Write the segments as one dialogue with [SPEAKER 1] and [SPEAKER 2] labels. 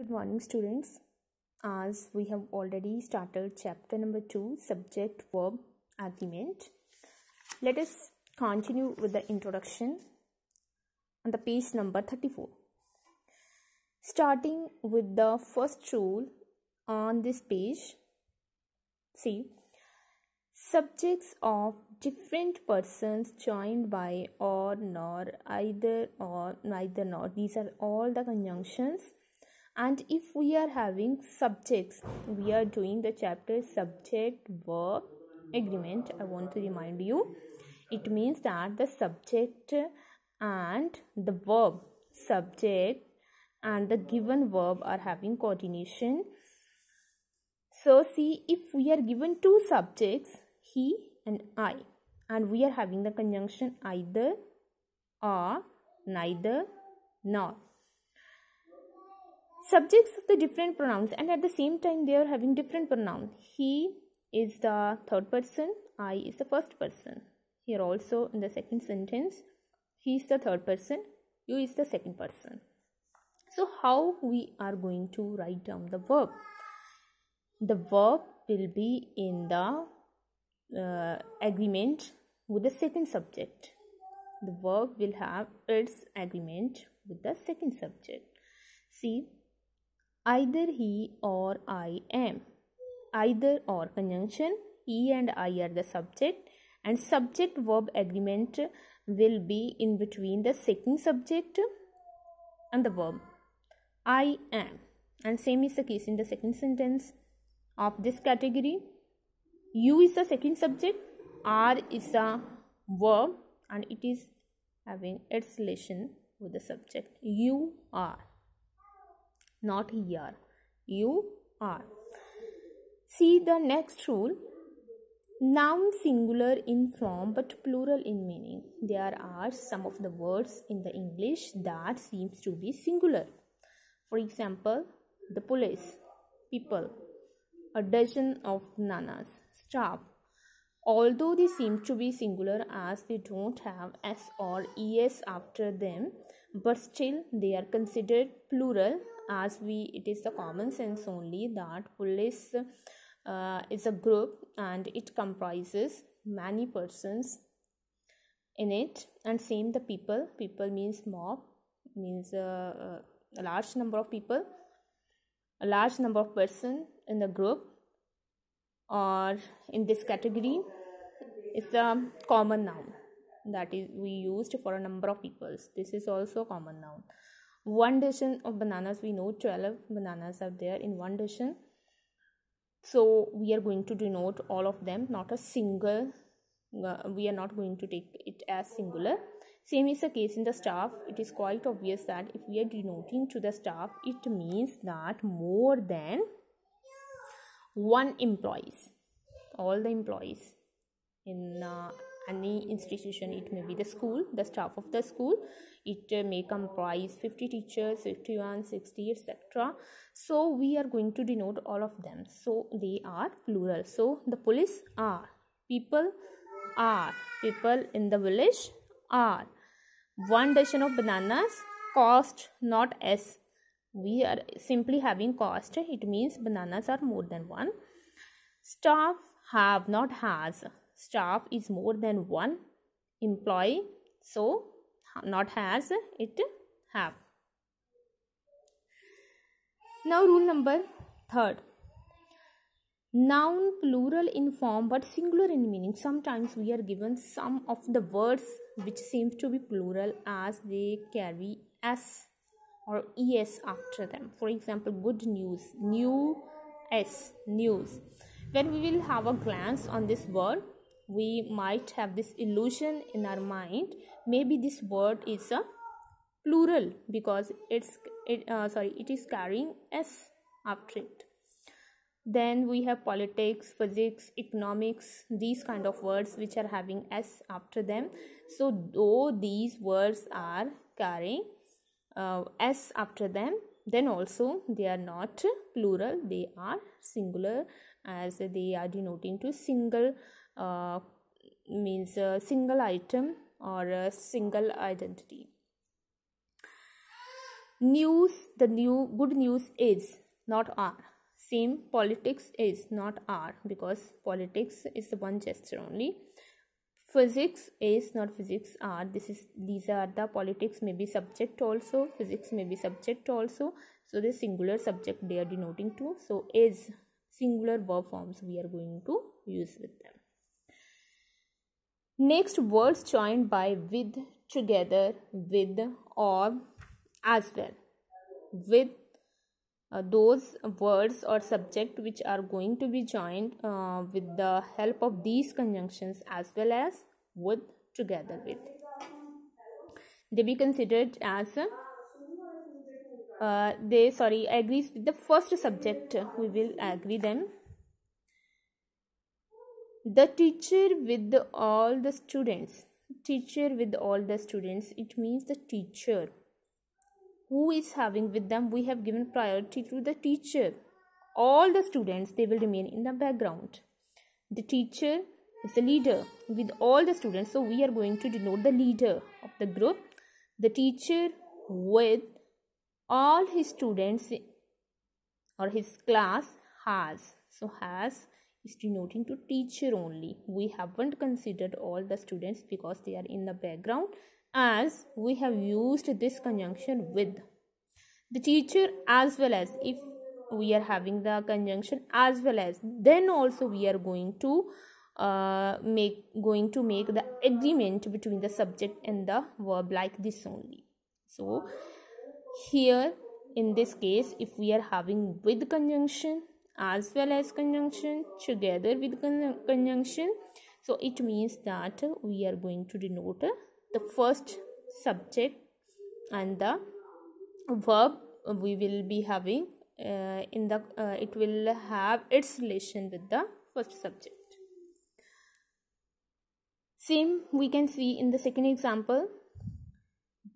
[SPEAKER 1] Good morning, students. As we have already started chapter number two, subject verb argument, let us continue with the introduction on the page number 34. Starting with the first rule on this page, see subjects of different persons joined by or nor, either or, neither nor. These are all the conjunctions and if we are having subjects we are doing the chapter subject verb agreement i want to remind you it means that the subject and the verb subject and the given verb are having coordination so see if we are given two subjects he and i and we are having the conjunction either or neither nor subjects of the different pronouns and at the same time they are having different pronoun he is the third person i is the first person here also in the second sentence he is the third person you is the second person so how we are going to write down the verb the verb will be in the uh, agreement with the second subject the verb will have its agreement with the second subject see either he or I am. Either or conjunction, he and I are the subject, and subject verb agreement will be in between the second subject and the verb. I am. And same is the case in the second sentence of this category. You is the second subject, R is a verb, and it is having its relation with the subject. You are not here. You are. See the next rule. Noun singular in form but plural in meaning. There are some of the words in the English that seems to be singular. For example, the police, people, a dozen of nanas, staff. Although they seem to be singular as they don't have s or es after them, but still they are considered plural as we it is the common sense only that police uh, is a group and it comprises many persons in it and same the people people means mob means uh, uh a large number of people a large number of person in the group or in this category is a common noun that is we used for a number of peoples this is also a common noun one dozen of bananas we know 12 bananas are there in one dozen so we are going to denote all of them not a single uh, we are not going to take it as singular same is the case in the staff it is quite obvious that if we are denoting to the staff it means that more than one employees all the employees in uh, any institution it may be the school the staff of the school it uh, may comprise 50 teachers 51 60 etc so we are going to denote all of them so they are plural so the police are people are people in the village are one dozen of bananas cost not s we are simply having cost it means bananas are more than one staff have not has staff is more than one employee so not has it have now rule number third noun plural in form but singular in meaning sometimes we are given some of the words which seems to be plural as they carry s or es after them for example good news new s news when we will have a glance on this word we might have this illusion in our mind maybe this word is a plural because it's it, uh, sorry it is carrying s after it then we have politics physics economics these kind of words which are having s after them so though these words are carrying uh, s after them then also they are not plural they are singular as they are denoting to single uh, means a uh, single item or a single identity news the new good news is not are same politics is not are because politics is the one gesture only physics is not physics are this is these are the politics may be subject also physics may be subject also so the singular subject they are denoting to so is singular verb forms we are going to use with them Next, words joined by with, together, with, or as well. With uh, those words or subject which are going to be joined uh, with the help of these conjunctions as well as with together with they be considered as uh, they sorry agrees with the first subject we will agree them the teacher with the, all the students teacher with all the students it means the teacher who is having with them we have given priority to the teacher all the students they will remain in the background the teacher is the leader with all the students so we are going to denote the leader of the group the teacher with all his students or his class has so has is denoting to teacher only. We haven't considered all the students because they are in the background as we have used this conjunction with the teacher as well as if we are having the conjunction as well as then also we are going to uh, make going to make the agreement between the subject and the verb like this only so here in this case if we are having with conjunction as well as conjunction together with conjunction so it means that we are going to denote the first subject and the verb we will be having uh, in the uh, it will have its relation with the first subject same we can see in the second example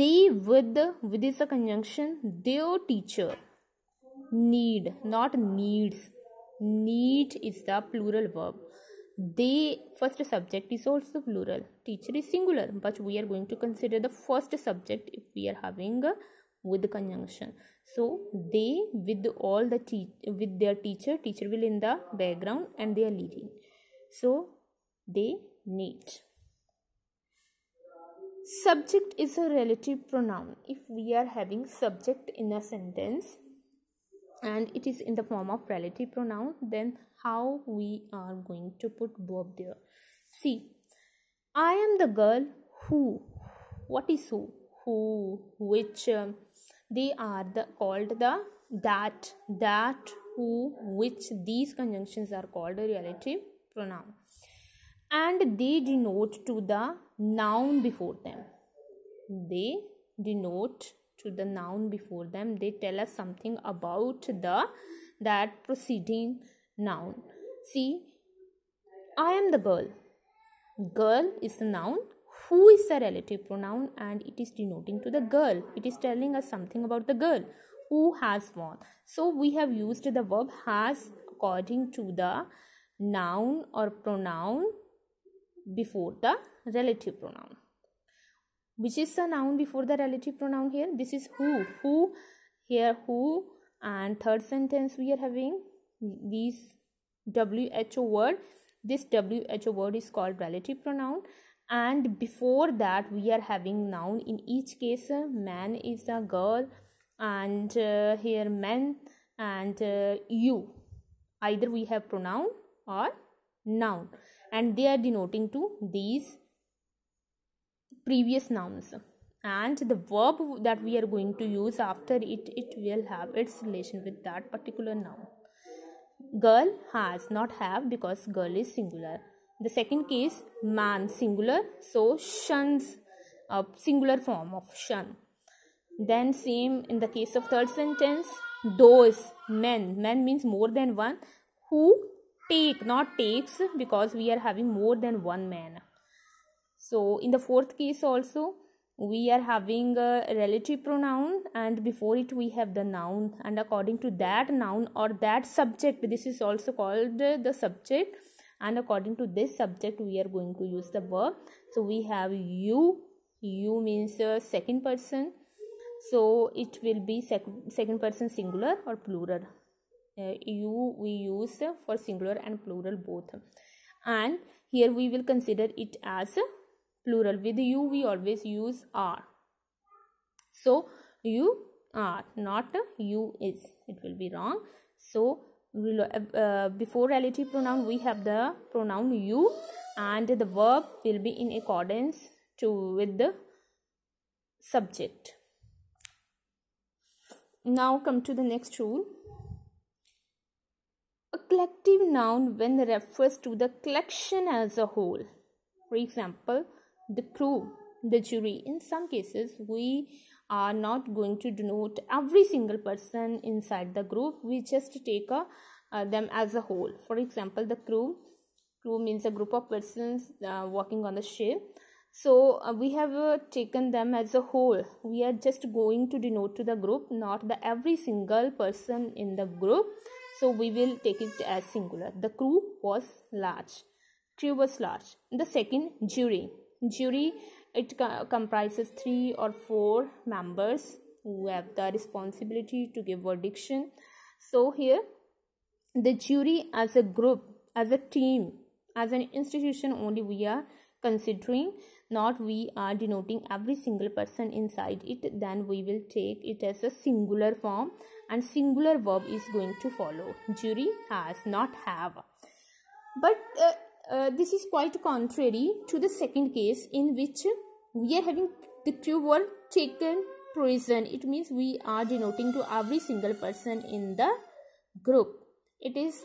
[SPEAKER 1] they with with is a conjunction their teacher need not needs need is the plural verb they first subject is also plural teacher is singular but we are going to consider the first subject if we are having a with conjunction so they with all the with their teacher teacher will in the background and they are leading so they need subject is a relative pronoun if we are having subject in a sentence and it is in the form of relative pronoun then how we are going to put verb there see i am the girl who what is who who which um, they are the called the that that who which these conjunctions are called relative pronoun and they denote to the noun before them they denote to the noun before them they tell us something about the that preceding noun see i am the girl girl is the noun who is the relative pronoun and it is denoting to the girl it is telling us something about the girl who has won so we have used the verb has according to the noun or pronoun before the relative pronoun which is the noun before the relative pronoun here this is who who here who and third sentence we are having these who word this who word is called relative pronoun and before that we are having noun in each case man is a girl and uh, here men and uh, you either we have pronoun or noun and they are denoting to these previous nouns and the verb that we are going to use after it it will have its relation with that particular noun girl has not have because girl is singular the second case man singular so shuns a singular form of shun then same in the case of third sentence those men men means more than one who take not takes because we are having more than one man so in the fourth case also, we are having a relative pronoun and before it we have the noun and according to that noun or that subject this is also called the subject and according to this subject we are going to use the verb so we have you you means uh, second person so it will be sec- second person singular or plural uh, you we use for singular and plural both and here we will consider it as plural with you we always use are so you are not you is it will be wrong so uh, uh, before relative pronoun we have the pronoun you and the verb will be in accordance to with the subject now come to the next rule a collective noun when refers to the collection as a whole for example the crew, the jury. In some cases, we are not going to denote every single person inside the group. We just take a, uh, uh, them as a whole. For example, the crew. Crew means a group of persons uh, working on the ship. So uh, we have uh, taken them as a whole. We are just going to denote to the group, not the every single person in the group. So we will take it as singular. The crew was large. Crew was large. The second jury jury it co- comprises three or four members who have the responsibility to give verdict so here the jury as a group as a team as an institution only we are considering not we are denoting every single person inside it then we will take it as a singular form and singular verb is going to follow jury has not have but uh, uh, this is quite contrary to the second case in which we are having the crew were taken prison it means we are denoting to every single person in the group it is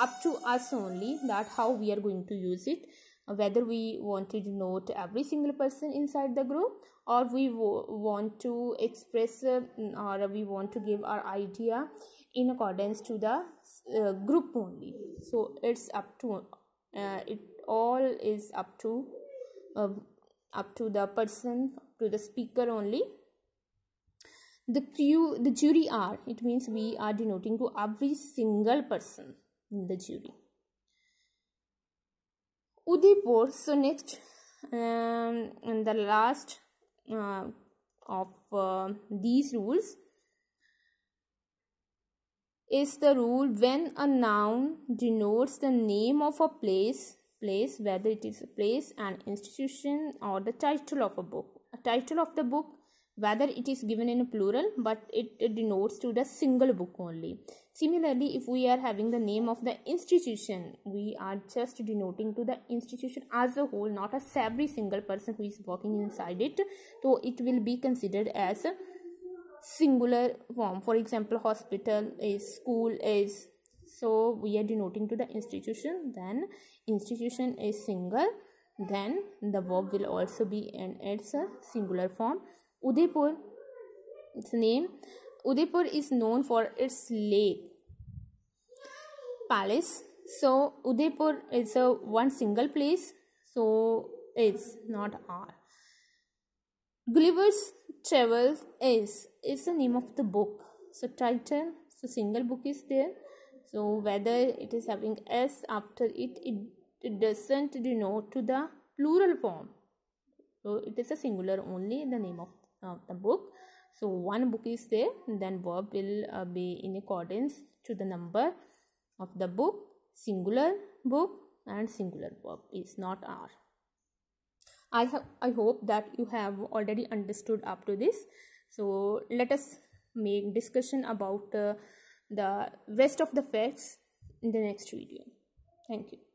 [SPEAKER 1] up to us only that how we are going to use it whether we want to denote every single person inside the group or we want to express uh, or we want to give our idea in accordance to the uh, group only so it's up to uh, it all is up to uh, up to the person to the speaker only the crew the jury are it means we are denoting to every single person in the jury udaipur so next um, and the last uh, of uh, these rules is the rule when a noun denotes the name of a place place whether it is a place an institution or the title of a book a title of the book whether it is given in a plural but it, it denotes to the single book only similarly if we are having the name of the institution we are just denoting to the institution as a whole not as every single person who is working inside it so it will be considered as singular form for example hospital is school is so we are denoting to the institution then institution is single then the verb will also be an its uh, singular form udaipur its name udaipur is known for its lake palace so udaipur is a one single place so it's not r Gulliver's travel is is the name of the book so title so single book is there so whether it is having s after it it, it doesn't denote to the plural form so it is a singular only the name of, of the book so one book is there then verb will uh, be in accordance to the number of the book singular book and singular verb is not r i have i hope that you have already understood up to this so let us make discussion about uh, the rest of the facts in the next video thank you